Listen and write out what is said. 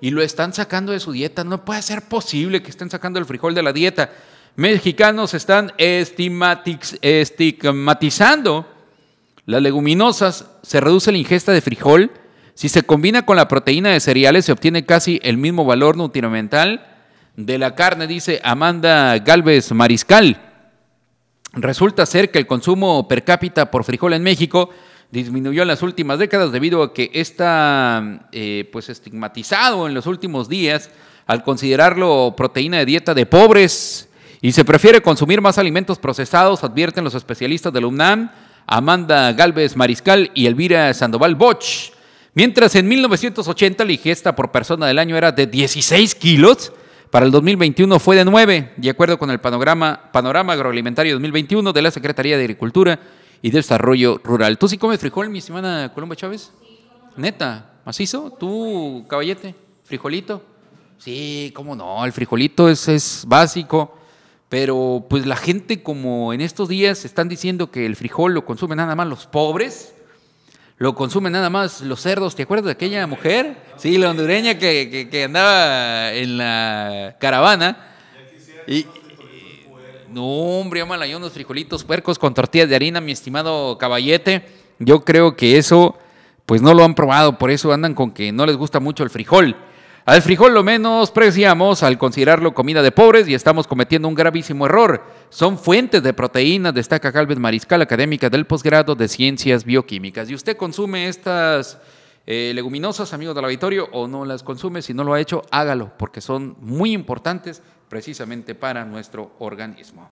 y lo están sacando de su dieta. No puede ser posible que estén sacando el frijol de la dieta. Mexicanos están estigmatizando las leguminosas. Se reduce la ingesta de frijol. Si se combina con la proteína de cereales, se obtiene casi el mismo valor nutrimental de la carne, dice Amanda Galvez Mariscal. Resulta ser que el consumo per cápita por frijol en México disminuyó en las últimas décadas debido a que está eh, pues estigmatizado en los últimos días al considerarlo proteína de dieta de pobres y se prefiere consumir más alimentos procesados, advierten los especialistas del UNAM, Amanda Galvez Mariscal y Elvira Sandoval Boch. Mientras en 1980 la ingesta por persona del año era de 16 kilos, para el 2021 fue de 9, de acuerdo con el panorama, panorama agroalimentario 2021 de la Secretaría de Agricultura y Desarrollo Rural. ¿Tú sí comes frijol, mi semana Colomba Chávez? Neta, macizo, tú, caballete, frijolito. Sí, cómo no, el frijolito es, básico, pero pues la gente como en estos días están diciendo que el frijol lo consumen nada más los pobres, lo consumen nada más los cerdos. ¿Te acuerdas de aquella mujer? Sí, la hondureña que, andaba en la caravana. Y, no, hombre, ámala unos frijolitos puercos con tortillas de harina, mi estimado caballete. Yo creo que eso, pues no lo han probado, por eso andan con que no les gusta mucho el frijol. Al frijol lo preciamos al considerarlo comida de pobres y estamos cometiendo un gravísimo error. Son fuentes de proteínas, destaca Calvez Mariscal, académica del posgrado de Ciencias Bioquímicas. ¿Y usted consume estas eh, leguminosas, amigos del auditorio, o no las consume, si no lo ha hecho, hágalo, porque son muy importantes precisamente para nuestro organismo.